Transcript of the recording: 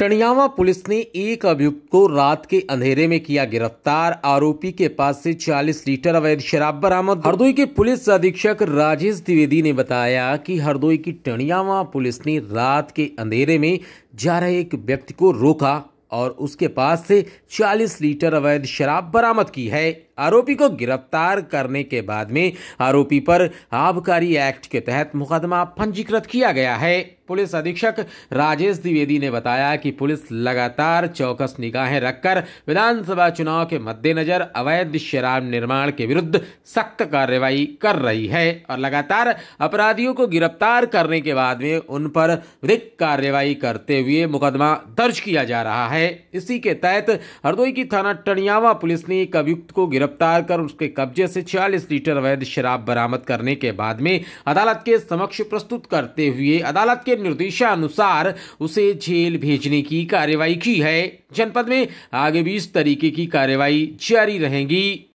टनियावा police ने एक अभियुक्त को रात के अंधेरे में किया गिरफ्तार आरोपी के पास से 40 लीटर अवैध शराब बरामद हरदोई के पुलिस अधीक्षक राजेश द्विवेदी ने बताया कि हरदोई की टनियावा पुलिस ने रात के अंधेरे में जा रहे एक व्यक्ति को रोका और उसके पास से 40 लीटर अवैध शराब बरामद की है आरोपी को गिरफ्तार करने के बाद में आरोपी पर आबकारी एक्ट के तहत मुकदमा पंजीकृत किया गया है पुलिस अधीक्षक राजेश द्विवेदी ने बताया कि पुलिस लगातार चौकस निगाहें रखकर विधानसभा चुनाव के मद्देनजर अवैध शराब निर्माण के विरुद्ध सख्त कार्रवाई कर रही है और लगातार अपराधियों को गिरफ्तार करने के बाद में उन पर विधिक कार्रवाई करते हुए मुकदमा दर्ज किया जा रहा है इसी के तहत हरदोई की थाना टनियावा पुलिस ने एक अभियुक्त को गिरफ्तार कर उसके कब्जे से छियालीस लीटर अवैध शराब बरामद करने के बाद में अदालत के समक्ष प्रस्तुत करते हुए अदालत के निर्देशानुसार उसे जेल भेजने की कार्रवाई की है जनपद में आगे भी इस तरीके की कार्यवाही जारी रहेगी